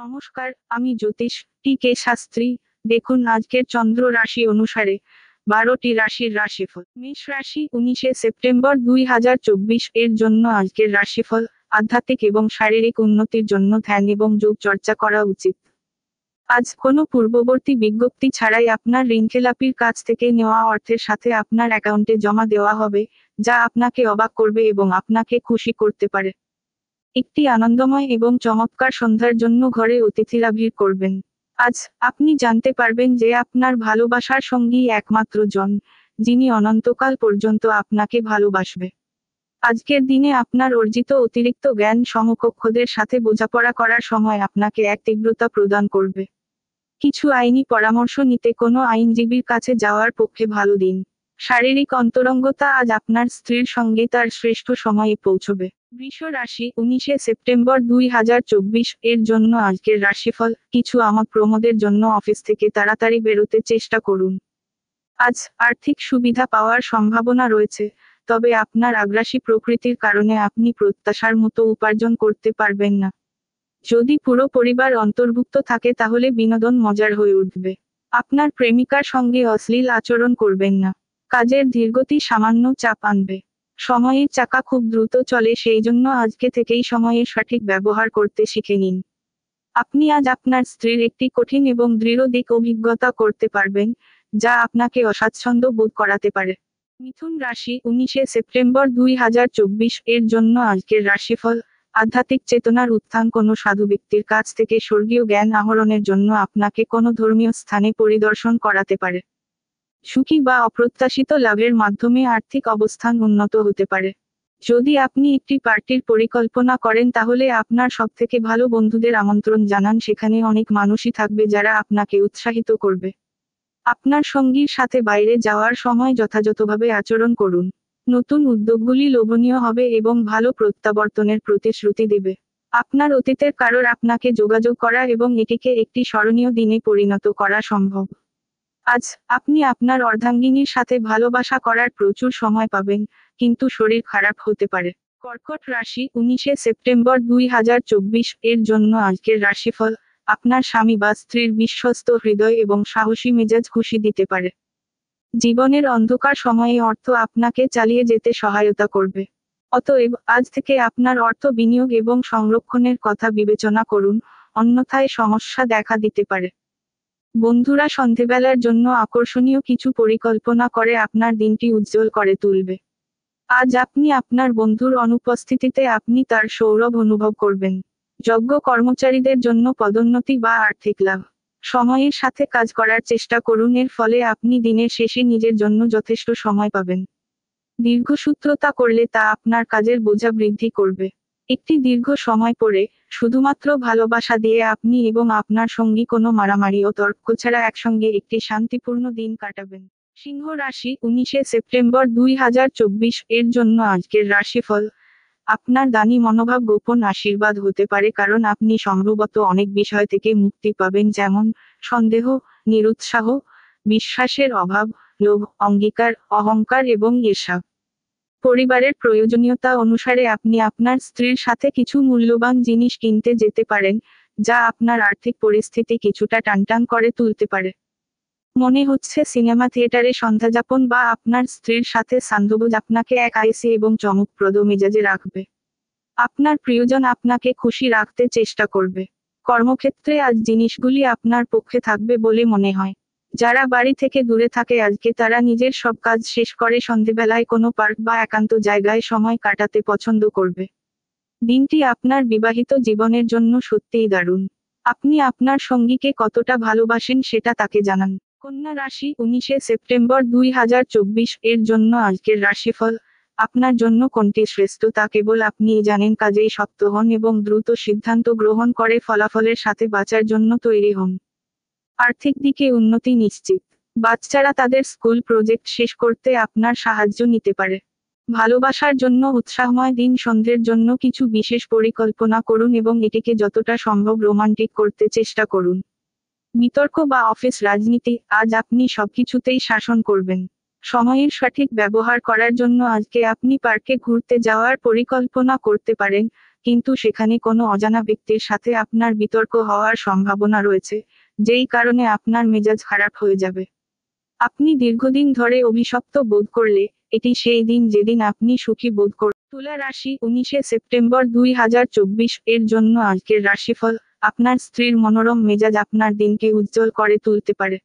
নমস্কার আমি জ্যোতিষ টি কে শাস্ত্রী দেখুন আজকের চন্দ্র রাশি অনুসারে বারোটি রাশির রাশিফল মেষ রাশি উনিশে সেপ্টেম্বর দুই হাজার চব্বিশ এর জন্য আজকের রাশিফল আধ্যাত্মিক এবং শারীরিক উন্নতির জন্য ধ্যান এবং যোগ চর্চা করা উচিত আজ কোনো পূর্ববর্তী বিজ্ঞপ্তি ছাড়াই আপনার ঋণখেলাপির কাছ থেকে নেওয়া অর্থের সাথে আপনার অ্যাকাউন্টে জমা দেওয়া হবে যা আপনাকে অবাক করবে এবং আপনাকে খুশি করতে পারে একটি আনন্দময় এবং চমৎকার সন্ধ্যার জন্য ঘরে অতিথিরা ভিড় করবেন আজ আপনি জানতে পারবেন যে আপনার ভালোবাসার সঙ্গী একমাত্র জন যিনি অনন্তকাল পর্যন্ত আপনাকে ভালোবাসবে আজকের দিনে আপনার অর্জিত অতিরিক্ত জ্ঞান সমকক্ষদের সাথে বোঝাপড়া করার সময় আপনাকে এক তীব্রতা প্রদান করবে কিছু আইনি পরামর্শ নিতে কোনো আইনজীবীর কাছে যাওয়ার পক্ষে ভালো দিন শারীরিক অন্তরঙ্গতা আজ আপনার স্ত্রীর সঙ্গে তার শ্রেষ্ঠ সময়ে পৌঁছবে বৃষ রাশি উনিশে সেপ্টেম্বর দুই হাজার চব্বিশ এর জন্য আজকের রাশিফল কিছু আমার প্রমোদের জন্য অফিস থেকে তাড়াতাড়ি বেরোতে চেষ্টা করুন আজ আর্থিক সুবিধা পাওয়ার সম্ভাবনা রয়েছে তবে আপনার আগ্রাসী প্রকৃতির কারণে আপনি প্রত্যাশার মতো উপার্জন করতে পারবেন না যদি পুরো পরিবার অন্তর্ভুক্ত থাকে তাহলে বিনোদন মজার হয়ে উঠবে আপনার প্রেমিকার সঙ্গে অশ্লীল আচরণ করবেন না কাজের ধীরগতি সামান্য চাপ আনবে সময়ের চাকা খুব দ্রুত চলে সেই জন্য আজকে থেকেই সময়ের সঠিক ব্যবহার করতে শিখে নিন আপনি আজ আপনার স্ত্রীর একটি কঠিন এবং দৃঢ় দিক অভিজ্ঞতা করতে পারবেন যা আপনাকে অস্বাচ্ছন্দ্য বোধ করাতে পারে মিথুন রাশি উনিশে সেপ্টেম্বর দুই হাজার চব্বিশ এর জন্য আজকের রাশিফল আধ্যাত্মিক চেতনার উত্থান কোনো সাধু ব্যক্তির কাছ থেকে স্বর্গীয় জ্ঞান আহরণের জন্য আপনাকে কোনো ধর্মীয় স্থানে পরিদর্শন করাতে পারে সুখী বা অপ্রত্যাশিত লাভের মাধ্যমে আর্থিক অবস্থান উন্নত হতে পারে যদি আপনি একটি পার্টির পরিকল্পনা করেন তাহলে আপনার সব থেকে ভালো বন্ধুদের আমন্ত্রণ জানান সেখানে অনেক মানুষই থাকবে যারা আপনাকে উৎসাহিত করবে আপনার সঙ্গীর সাথে বাইরে যাওয়ার সময় যথাযথভাবে আচরণ করুন নতুন উদ্যোগগুলি লোভনীয় হবে এবং ভালো প্রত্যাবর্তনের প্রতিশ্রুতি দেবে আপনার অতীতের কারোর আপনাকে যোগাযোগ করা এবং এটিকে একটি স্মরণীয় দিনে পরিণত করা সম্ভব আজ আপনি আপনার অর্ধাঙ্গিনীর সাথে ভালোবাসা করার প্রচুর সময় পাবেন কিন্তু শরীর খারাপ হতে পারে কর্কট রাশি উনিশে সেপ্টেম্বর দুই হাজার চব্বিশ এর জন্য আজকের রাশিফল আপনার স্বামী বা স্ত্রীর বিশ্বস্ত হৃদয় এবং সাহসী মেজাজ খুশি দিতে পারে জীবনের অন্ধকার সময়ে অর্থ আপনাকে চালিয়ে যেতে সহায়তা করবে অতএব আজ থেকে আপনার অর্থ বিনিয়োগ এবং সংরক্ষণের কথা বিবেচনা করুন অন্যথায় সমস্যা দেখা দিতে পারে বন্ধুরা সন্ধেবেলার জন্য আকর্ষণীয় কিছু পরিকল্পনা করে আপনার দিনটি উজ্জ্বল করে তুলবে আজ আপনি আপনার বন্ধুর অনুপস্থিতিতে আপনি তার সৌরভ অনুভব করবেন যজ্ঞ কর্মচারীদের জন্য পদোন্নতি বা আর্থিক লাভ সময়ের সাথে কাজ করার চেষ্টা করুন এর ফলে আপনি দিনের শেষে নিজের জন্য যথেষ্ট সময় পাবেন দীর্ঘসূত্রতা করলে তা আপনার কাজের বোঝা বৃদ্ধি করবে একটি দীর্ঘ সময় পরে শুধুমাত্র ভালোবাসা দিয়ে আপনি এবং আপনার সঙ্গী কোনো মারামারি ও তর্ক ছাড়া একসঙ্গে একটি শান্তিপূর্ণ দিন কাটাবেন সিংহ রাশি উনিশে সেপ্টেম্বর দুই এর জন্য আজকের রাশিফল আপনার দানি মনোভাব গোপন আশীর্বাদ হতে পারে কারণ আপনি সম্ভবত অনেক বিষয় থেকে মুক্তি পাবেন যেমন সন্দেহ নিরুৎসাহ বিশ্বাসের অভাব লোভ অঙ্গীকার অহংকার এবং ঈর্ষা পরিবারের প্রয়োজনীয়তা অনুসারে আপনি আপনার স্ত্রীর সাথে কিছু মূল্যবান জিনিস কিনতে যেতে পারেন যা আপনার আর্থিক পরিস্থিতি কিছুটা টানটান করে তুলতে পারে মনে হচ্ছে সিনেমা থিয়েটারে সন্ধ্যাযাপন বা আপনার স্ত্রীর সাথে সান্ধবুজ আপনাকে এক আইসি এবং চমকপ্রদ মেজাজে রাখবে আপনার প্রিয়জন আপনাকে খুশি রাখতে চেষ্টা করবে কর্মক্ষেত্রে আজ জিনিসগুলি আপনার পক্ষে থাকবে বলে মনে হয় যারা বাড়ি থেকে দূরে থাকে আজকে তারা নিজের সব কাজ শেষ করে সন্ধেবেলায় কোনো পার্ক বা একান্ত জায়গায় সময় কাটাতে পছন্দ করবে দিনটি আপনার বিবাহিত জীবনের জন্য সত্যিই দারুণ আপনি আপনার সঙ্গীকে কতটা ভালোবাসেন সেটা তাকে জানান কন্যা রাশি উনিশে সেপ্টেম্বর দুই হাজার চব্বিশ এর জন্য আজকের রাশিফল আপনার জন্য কোনটি শ্রেষ্ঠ তা কেবল আপনি জানেন কাজেই সত্য হন এবং দ্রুত সিদ্ধান্ত গ্রহণ করে ফলাফলের সাথে বাঁচার জন্য তৈরি হন আর্থিক দিকে উন্নতি নিশ্চিত বাচ্চারা তাদের স্কুল প্রজেক্ট শেষ করতে আপনার সাহায্য নিতে পারে ভালোবাসার জন্য উৎসাহময় দিন সন্ধ্যের জন্য কিছু বিশেষ পরিকল্পনা করুন এবং এটিকে যতটা সম্ভব রোমান্টিক করতে চেষ্টা করুন বিতর্ক বা অফিস রাজনীতি আজ আপনি সবকিছুতেই শাসন করবেন সময়ের সঠিক ব্যবহার করার জন্য আজকে আপনি পার্কে ঘুরতে যাওয়ার পরিকল্পনা করতে পারেন কিন্তু সেখানে কোনো অজানা ব্যক্তির সাথে আপনার বিতর্ক হওয়ার সম্ভাবনা রয়েছে যেই কারণে আপনার মেজাজ খারাপ হয়ে যাবে আপনি দীর্ঘদিন ধরে অভিশপ্ত বোধ করলে এটি সেই দিন যেদিন আপনি সুখী বোধ কর তুলা রাশি উনিশে সেপ্টেম্বর দুই এর জন্য আজকের রাশিফল আপনার স্ত্রীর মনোরম মেজাজ আপনার দিনকে উজ্জ্বল করে তুলতে পারে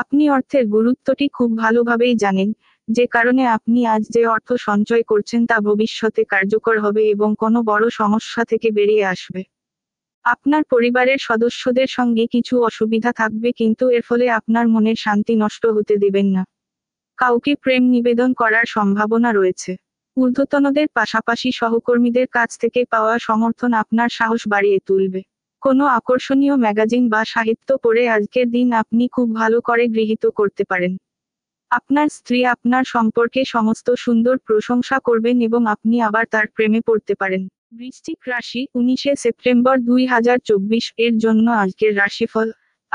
আপনি অর্থের গুরুত্বটি খুব ভালোভাবেই জানেন যে কারণে আপনি আজ যে অর্থ সঞ্চয় করছেন তা ভবিষ্যতে কার্যকর হবে এবং কোনো বড় সমস্যা থেকে বেরিয়ে আসবে আপনার পরিবারের সদস্যদের সঙ্গে কিছু অসুবিধা থাকবে কিন্তু এর ফলে আপনার মনের শান্তি নষ্ট হতে দেবেন না কাউকে প্রেম নিবেদন করার সম্ভাবনা রয়েছে ঊর্ধ্বতনদের পাশাপাশি সহকর্মীদের কাছ থেকে পাওয়া সমর্থন আপনার সাহস বাড়িয়ে তুলবে কোনো আকর্ষণীয় ম্যাগাজিন বা সাহিত্য পড়ে আজকের দিন আপনি খুব ভালো করে গৃহীত করতে পারেন আপনার স্ত্রী আপনার সম্পর্কে সমস্ত সুন্দর প্রশংসা করবেন এবং আপনি আবার তার প্রেমে পড়তে পারেন বৃষ্টিক রাশি উনিশে সেপ্টেম্বর দুই হাজার চব্বিশ এর জন্য আজকের রাশিফল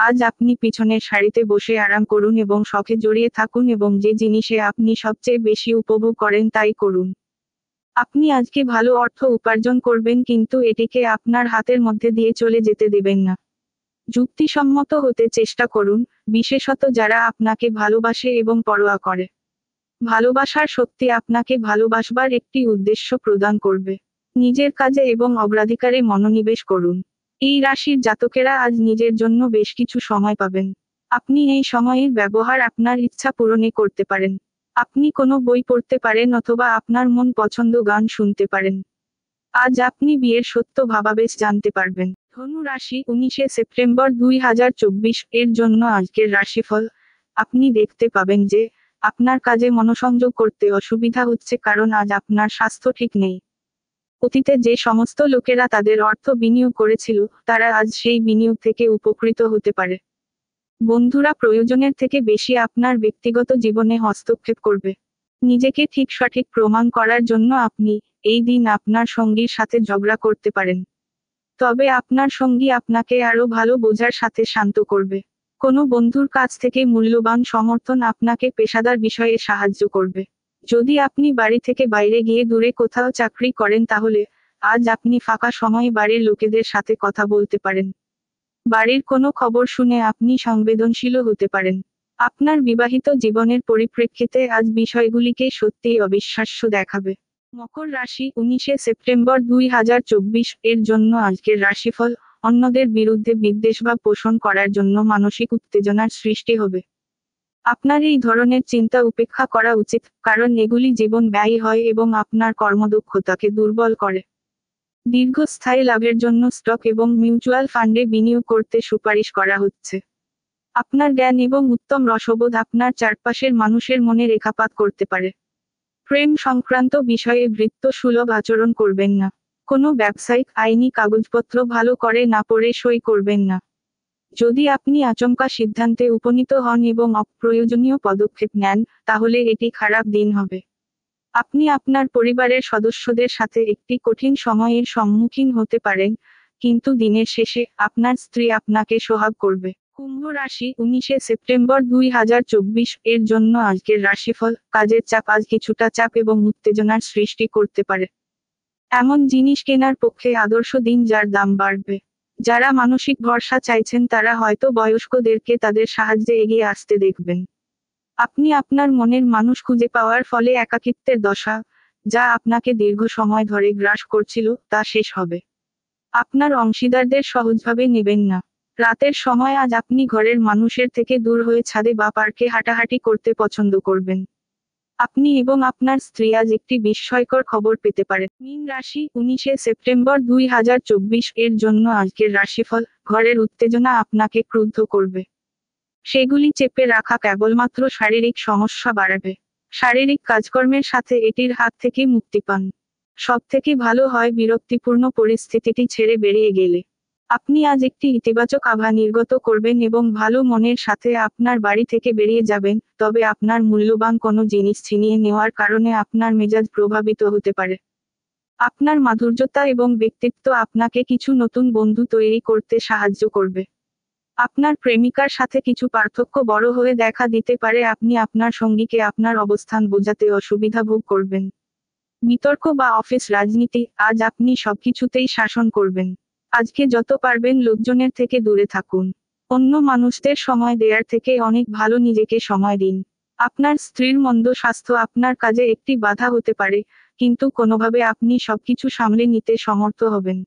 আজ আপনি পিছনের সারিতে বসে আরাম করুন এবং শখে জড়িয়ে থাকুন এবং যে জিনিসে আপনি সবচেয়ে বেশি উপভোগ করেন তাই করুন আপনি আজকে ভালো অর্থ উপার্জন করবেন কিন্তু এটিকে আপনার হাতের মধ্যে দিয়ে চলে যেতে দেবেন না যুক্তিসম্মত হতে চেষ্টা করুন বিশেষত যারা আপনাকে ভালোবাসে এবং পরোয়া করে ভালোবাসার শক্তি আপনাকে ভালোবাসবার একটি উদ্দেশ্য প্রদান করবে নিজের কাজে এবং অগ্রাধিকারে মনোনিবেশ করুন এই রাশির জাতকেরা আজ নিজের জন্য বেশ কিছু সময় পাবেন আপনি এই সময়ের ব্যবহার আপনার ইচ্ছা পূরণে করতে পারেন আপনি কোনো বই পড়তে পারেন অথবা আপনার মন পছন্দ গান শুনতে পারেন আজ আপনি বিয়ের সত্য ভাবাবেশ জানতে পারবেন ধনু রাশি উনিশে সেপ্টেম্বর দুই হাজার চব্বিশ এর জন্য আজকের রাশিফল আপনি দেখতে পাবেন যে আপনার কাজে মনোসংযোগ করতে অসুবিধা হচ্ছে কারণ আজ আপনার স্বাস্থ্য ঠিক নেই অতীতে যে সমস্ত লোকেরা তাদের অর্থ বিনিয়োগ করেছিল তারা আজ সেই বিনিয়োগ থেকে উপকৃত হতে পারে বন্ধুরা প্রয়োজনের থেকে বেশি আপনার ব্যক্তিগত জীবনে হস্তক্ষেপ করবে নিজেকে ঠিক সঠিক প্রমাণ করার জন্য আপনি এই দিন আপনার সঙ্গীর সাথে ঝগড়া করতে পারেন তবে আপনার সঙ্গী আপনাকে আরো ভালো বোঝার সাথে শান্ত করবে কোনো বন্ধুর কাছ থেকে মূল্যবান সমর্থন আপনাকে পেশাদার বিষয়ে সাহায্য করবে যদি আপনি বাড়ি থেকে বাইরে গিয়ে দূরে কোথাও চাকরি করেন তাহলে আজ আপনি ফাঁকা সময়ে বাড়ির লোকেদের সাথে কথা বলতে পারেন বাড়ির কোনো খবর শুনে আপনি সংবেদনশীল হতে পারেন আপনার বিবাহিত জীবনের পরিপ্রেক্ষিতে আজ বিষয়গুলিকে সত্যিই অবিশ্বাস্য দেখাবে মকর রাশি উনিশে সেপ্টেম্বর দুই হাজার চব্বিশ এর জন্য আজকের রাশিফল অন্যদের বিরুদ্ধে বিদ্বেষ বা পোষণ করার জন্য মানসিক উত্তেজনার সৃষ্টি হবে আপনার এই ধরনের চিন্তা উপেক্ষা করা উচিত কারণ এগুলি জীবন ব্যয়ী হয় এবং আপনার কর্মদক্ষতাকে দুর্বল করে দীর্ঘস্থায়ী লাভের জন্য স্টক এবং মিউচুয়াল ফান্ডে বিনিয়োগ করতে সুপারিশ করা হচ্ছে আপনার জ্ঞান এবং উত্তম রসবোধ আপনার চারপাশের মানুষের মনে রেখাপাত করতে পারে প্রেম সংক্রান্ত বিষয়ে বৃত্ত সুলভ আচরণ করবেন না কোনো ব্যবসায়িক আইনি কাগজপত্র ভালো করে না পড়ে সই করবেন না যদি আপনি আচমকা সিদ্ধান্তে উপনীত হন এবং অপ্রয়োজনীয় পদক্ষেপ নেন তাহলে এটি খারাপ দিন হবে আপনি আপনার পরিবারের সদস্যদের সাথে একটি কঠিন সময়ের সম্মুখীন হতে পারেন কিন্তু দিনের শেষে আপনার স্ত্রী আপনাকে সোহাগ করবে কুম্ভ রাশি উনিশে সেপ্টেম্বর দুই হাজার চব্বিশ এর জন্য আজকের রাশিফল কাজের চাপ আজ কিছুটা চাপ এবং উত্তেজনার সৃষ্টি করতে পারে এমন জিনিস কেনার পক্ষে আদর্শ দিন যার দাম বাড়বে যারা মানসিক ভরসা চাইছেন তারা হয়তো বয়স্কদেরকে তাদের সাহায্যে এগিয়ে আসতে দেখবেন আপনি আপনার মনের মানুষ খুঁজে পাওয়ার ফলে একাকিত্বের দশা যা আপনাকে দীর্ঘ সময় ধরে গ্রাস করছিল তা শেষ হবে আপনার অংশীদারদের সহজভাবে নেবেন না রাতের সময় আজ আপনি ঘরের মানুষের থেকে দূর হয়ে ছাদে বা পার্কে হাঁটাহাঁটি করতে পছন্দ করবেন আপনি এবং আপনার স্ত্রী আজ একটি বিস্ময়কর খবর পেতে পারেন মীন রাশি উনিশে সেপ্টেম্বর দুই হাজার চব্বিশ এর জন্য আজকের রাশিফল ঘরের উত্তেজনা আপনাকে ক্রুদ্ধ করবে সেগুলি চেপে রাখা কেবলমাত্র শারীরিক সমস্যা বাড়াবে শারীরিক কাজকর্মের সাথে এটির হাত থেকে মুক্তি পান সব থেকে ভালো হয় বিরক্তিপূর্ণ পরিস্থিতিটি ছেড়ে বেরিয়ে গেলে আপনি আজ একটি ইতিবাচক আভা নির্গত করবেন এবং ভালো মনের সাথে আপনার বাড়ি থেকে বেরিয়ে যাবেন তবে আপনার মূল্যবান কোনো জিনিস ছিনিয়ে নেওয়ার কারণে আপনার মেজাজ প্রভাবিত হতে পারে আপনার মাধুর্যতা এবং ব্যক্তিত্ব আপনাকে কিছু নতুন বন্ধু তৈরি করতে সাহায্য করবে আপনার প্রেমিকার সাথে কিছু পার্থক্য বড় হয়ে দেখা দিতে পারে আপনি আপনার সঙ্গীকে আপনার অবস্থান বোঝাতে অসুবিধা ভোগ করবেন বিতর্ক বা অফিস রাজনীতি আজ আপনি সবকিছুতেই শাসন করবেন আজকে যত পারবেন লোকজনের থেকে দূরে থাকুন অন্য মানুষদের সময় দেয়ার থেকে অনেক ভালো নিজেকে সময় দিন আপনার স্ত্রীর মন্দ স্বাস্থ্য আপনার কাজে একটি বাধা হতে পারে কিন্তু কোনোভাবে আপনি সবকিছু সামলে নিতে সমর্থ হবেন